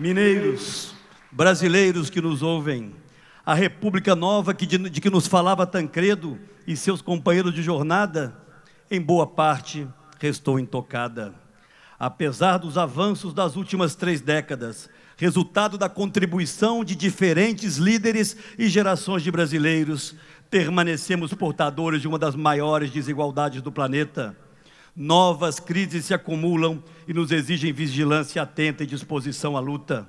mineiros, brasileiros que nos ouvem, a República Nova que de, de, que nos falava Tancredo e seus companheiros de jornada, em boa parte restou intocada. Apesar dos avanços das últimas três décadas, resultado da contribuição de diferentes líderes e gerações de brasileiros, permanecemos portadores de uma das maiores desigualdades do planeta Novas crises se acumulam e nos exigem vigilância atenta e disposição à luta.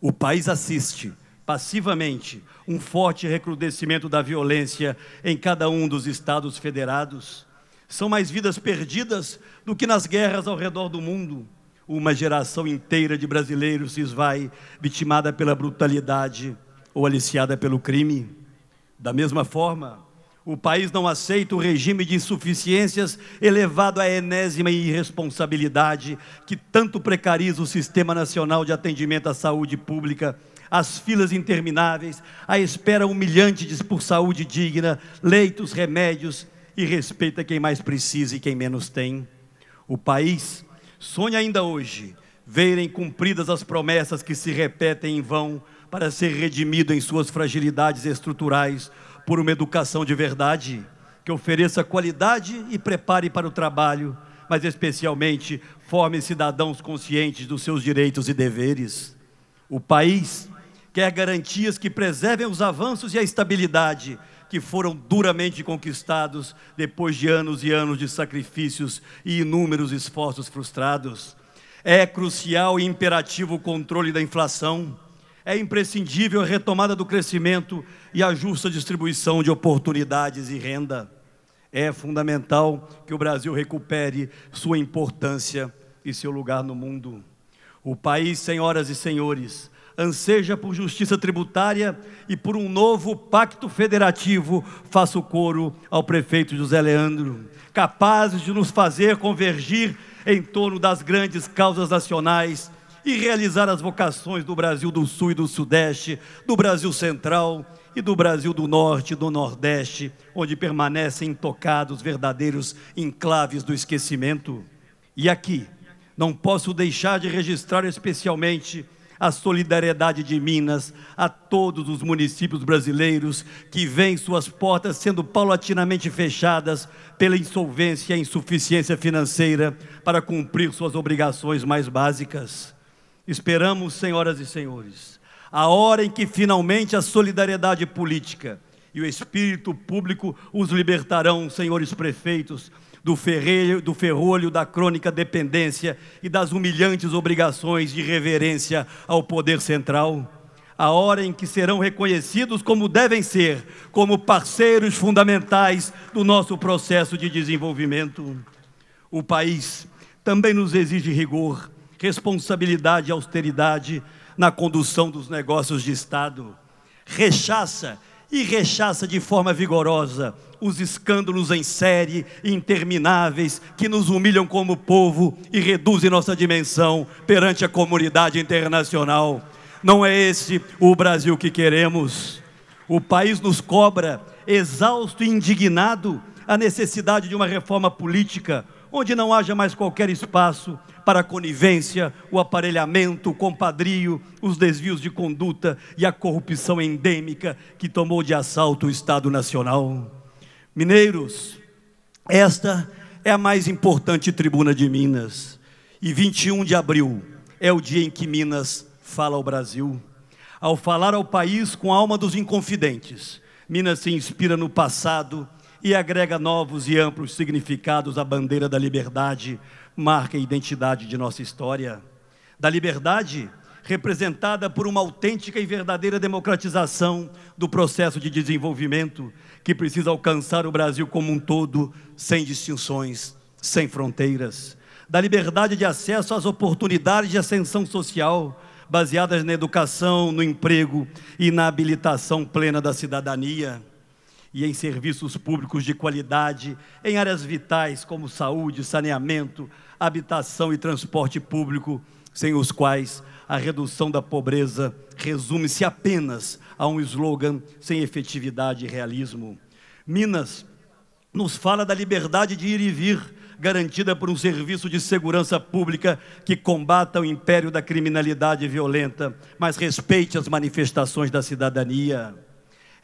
O país assiste, passivamente, um forte recrudescimento da violência em cada um dos estados federados. São mais vidas perdidas do que nas guerras ao redor do mundo. Uma geração inteira de brasileiros se esvai, vitimada pela brutalidade ou aliciada pelo crime. Da mesma forma, o país não aceita o regime de insuficiências elevado à enésima irresponsabilidade que tanto precariza o Sistema Nacional de Atendimento à Saúde Pública, as filas intermináveis, a espera humilhante por saúde digna, leitos, remédios e respeita quem mais precisa e quem menos tem. O país sonha ainda hoje verem cumpridas as promessas que se repetem em vão para ser redimido em suas fragilidades estruturais por uma educação de verdade que ofereça qualidade e prepare para o trabalho, mas especialmente forme cidadãos conscientes dos seus direitos e deveres. O país quer garantias que preservem os avanços e a estabilidade que foram duramente conquistados depois de anos e anos de sacrifícios e inúmeros esforços frustrados. É crucial e imperativo o controle da inflação é imprescindível a retomada do crescimento e a justa distribuição de oportunidades e renda. É fundamental que o Brasil recupere sua importância e seu lugar no mundo. O país, senhoras e senhores, anseja por justiça tributária e por um novo pacto federativo, Faça o coro ao prefeito José Leandro, capazes de nos fazer convergir em torno das grandes causas nacionais e realizar as vocações do Brasil do Sul e do Sudeste, do Brasil Central e do Brasil do Norte e do Nordeste, onde permanecem intocados verdadeiros enclaves do esquecimento. E aqui, não posso deixar de registrar especialmente a solidariedade de Minas a todos os municípios brasileiros que veem suas portas sendo paulatinamente fechadas pela insolvência e insuficiência financeira para cumprir suas obrigações mais básicas. Esperamos, senhoras e senhores, a hora em que finalmente a solidariedade política e o espírito público os libertarão, senhores prefeitos, do, ferreiro do ferrolho da crônica dependência e das humilhantes obrigações de reverência ao poder central. A hora em que serão reconhecidos como devem ser, como parceiros fundamentais do nosso processo de desenvolvimento. O país também nos exige rigor responsabilidade e austeridade na condução dos negócios de Estado. Rechaça e rechaça de forma vigorosa os escândalos em série intermináveis que nos humilham como povo e reduzem nossa dimensão perante a comunidade internacional. Não é esse o Brasil que queremos. O país nos cobra, exausto e indignado, a necessidade de uma reforma política onde não haja mais qualquer espaço para a conivência, o aparelhamento, o compadrio, os desvios de conduta e a corrupção endêmica que tomou de assalto o Estado Nacional. Mineiros, esta é a mais importante tribuna de Minas. E 21 de abril é o dia em que Minas fala ao Brasil. Ao falar ao país com a alma dos inconfidentes, Minas se inspira no passado e agrega novos e amplos significados à bandeira da liberdade, marca e identidade de nossa história. Da liberdade, representada por uma autêntica e verdadeira democratização do processo de desenvolvimento que precisa alcançar o Brasil como um todo, sem distinções, sem fronteiras. Da liberdade de acesso às oportunidades de ascensão social, baseadas na educação, no emprego e na habilitação plena da cidadania e em serviços públicos de qualidade, em áreas vitais como saúde, saneamento, habitação e transporte público, sem os quais a redução da pobreza resume-se apenas a um slogan sem efetividade e realismo. Minas nos fala da liberdade de ir e vir, garantida por um serviço de segurança pública que combata o império da criminalidade violenta, mas respeite as manifestações da cidadania.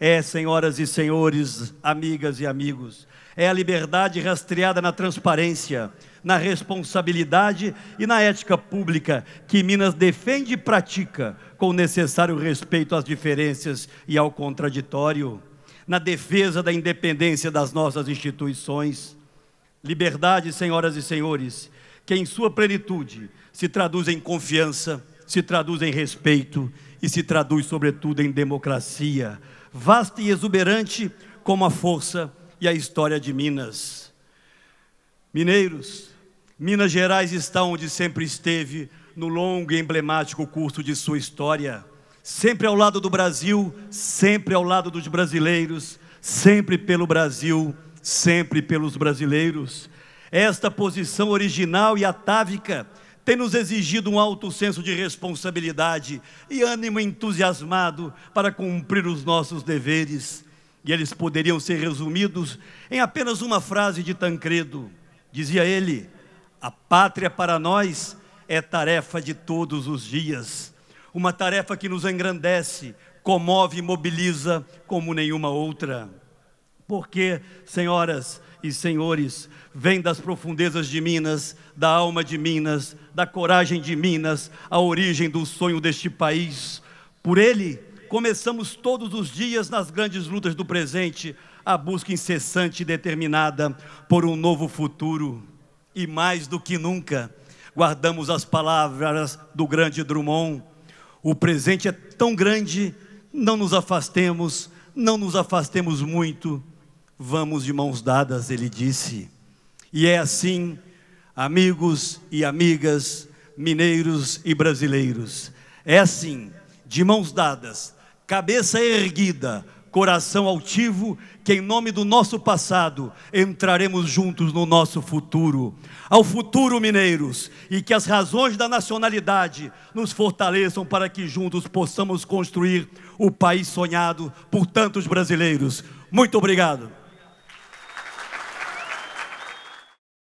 É, senhoras e senhores, amigas e amigos, é a liberdade rastreada na transparência, na responsabilidade e na ética pública que Minas defende e pratica com o necessário respeito às diferenças e ao contraditório, na defesa da independência das nossas instituições. Liberdade, senhoras e senhores, que em sua plenitude se traduz em confiança, se traduz em respeito e se traduz, sobretudo, em democracia vasta e exuberante como a força e a história de Minas. Mineiros, Minas Gerais está onde sempre esteve no longo e emblemático curso de sua história, sempre ao lado do Brasil, sempre ao lado dos brasileiros, sempre pelo Brasil, sempre pelos brasileiros. Esta posição original e atávica tem nos exigido um alto senso de responsabilidade e ânimo entusiasmado para cumprir os nossos deveres. E eles poderiam ser resumidos em apenas uma frase de Tancredo. Dizia ele: A pátria para nós é tarefa de todos os dias, uma tarefa que nos engrandece, comove e mobiliza como nenhuma outra. Porque, senhoras, e senhores, vem das profundezas de Minas, da alma de Minas, da coragem de Minas, a origem do sonho deste país. Por ele, começamos todos os dias nas grandes lutas do presente, a busca incessante e determinada por um novo futuro. E mais do que nunca, guardamos as palavras do grande Drummond. O presente é tão grande, não nos afastemos, não nos afastemos muito Vamos de mãos dadas, ele disse. E é assim, amigos e amigas, mineiros e brasileiros. É assim, de mãos dadas, cabeça erguida, coração altivo, que em nome do nosso passado entraremos juntos no nosso futuro. Ao futuro, mineiros, e que as razões da nacionalidade nos fortaleçam para que juntos possamos construir o país sonhado por tantos brasileiros. Muito obrigado.